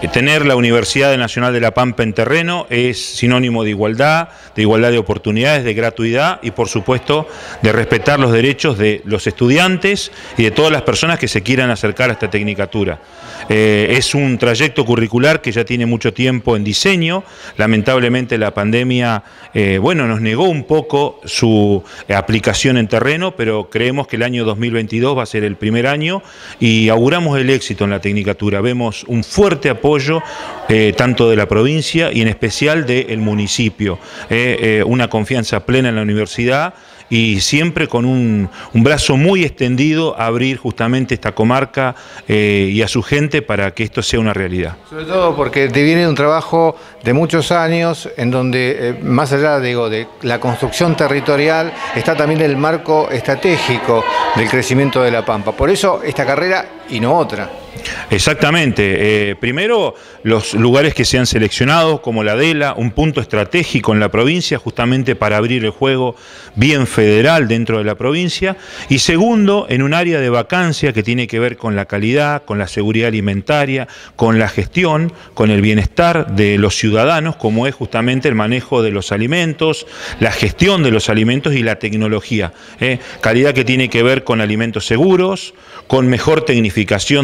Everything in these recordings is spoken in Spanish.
Eh, tener la Universidad Nacional de La Pampa en terreno es sinónimo de igualdad, de igualdad de oportunidades, de gratuidad y por supuesto de respetar los derechos de los estudiantes y de todas las personas que se quieran acercar a esta tecnicatura. Eh, es un trayecto curricular que ya tiene mucho tiempo en diseño. Lamentablemente la pandemia, eh, bueno, nos negó un poco su aplicación en terreno, pero creemos que el año 2022 va a ser el primer año y auguramos el éxito en la Tecnicatura. Vemos un fuerte apoyo eh, tanto de la provincia y en especial del municipio. una confianza plena en la universidad y siempre con un, brazo muy extendido abrir justamente esta comarca eh, y a su gente para que esto sea una realidad. Sobre todo porque te viene un trabajo de muchos años en donde, eh, más allá digo, de la construcción territorial, está también el marco estratégico del crecimiento de la Pampa. Por eso esta carrera y no otra. Exactamente. Eh, primero, los lugares que se han seleccionado, como la DELA, un punto estratégico en la provincia, justamente para abrir el juego bien federal dentro de la provincia. Y segundo, en un área de vacancia que tiene que ver con la calidad, con la seguridad alimentaria, con la gestión, con el bienestar de los ciudadanos, como es justamente el manejo de los alimentos, la gestión de los alimentos y la tecnología. Eh. calidad que tiene que ver con alimentos seguros, con mejor tecnificación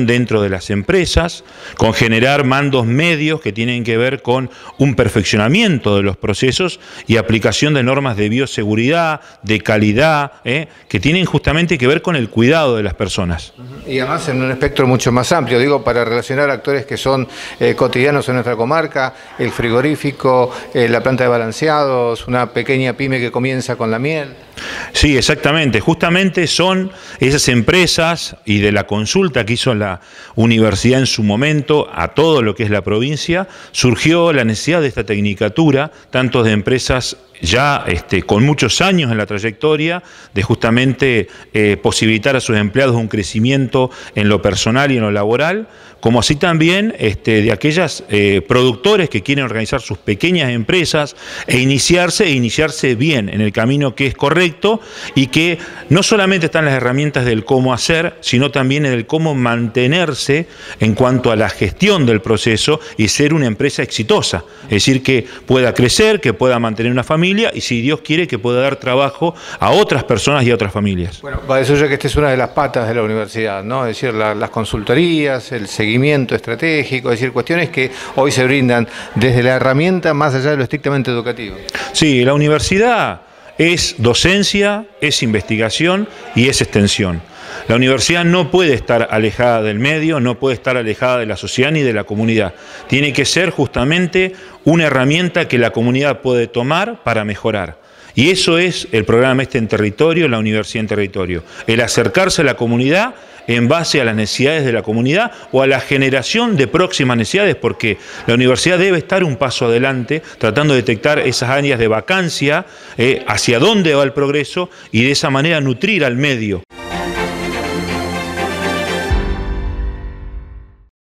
dentro de las empresas, con generar mandos medios que tienen que ver con un perfeccionamiento de los procesos y aplicación de normas de bioseguridad, de calidad, ¿eh? que tienen justamente que ver con el cuidado de las personas. Y además en un espectro mucho más amplio, digo, para relacionar actores que son eh, cotidianos en nuestra comarca, el frigorífico, eh, la planta de balanceados, una pequeña pyme que comienza con la miel. Sí, exactamente. Justamente son esas empresas y de la consulta que hizo la universidad en su momento a todo lo que es la provincia, surgió la necesidad de esta tecnicatura, tanto de empresas ya este, con muchos años en la trayectoria, de justamente eh, posibilitar a sus empleados un crecimiento en lo personal y en lo laboral, como así también este, de aquellas eh, productores que quieren organizar sus pequeñas empresas e iniciarse e iniciarse bien en el camino que es correcto y que no solamente están las herramientas del cómo hacer, sino también en el cómo mantenerse en cuanto a la gestión del proceso y ser una empresa exitosa. Es decir, que pueda crecer, que pueda mantener una familia y si Dios quiere que pueda dar trabajo a otras personas y a otras familias. Bueno, va eso ya que esta es una de las patas de la universidad, ¿no? Es decir, las consultorías, el seguimiento estratégico, es decir, cuestiones que hoy se brindan desde la herramienta más allá de lo estrictamente educativo. Sí, la universidad es docencia, es investigación y es extensión. La universidad no puede estar alejada del medio, no puede estar alejada de la sociedad ni de la comunidad. Tiene que ser justamente una herramienta que la comunidad puede tomar para mejorar. Y eso es el programa este en territorio, la universidad en territorio. El acercarse a la comunidad en base a las necesidades de la comunidad o a la generación de próximas necesidades, porque la universidad debe estar un paso adelante tratando de detectar esas áreas de vacancia, eh, hacia dónde va el progreso y de esa manera nutrir al medio.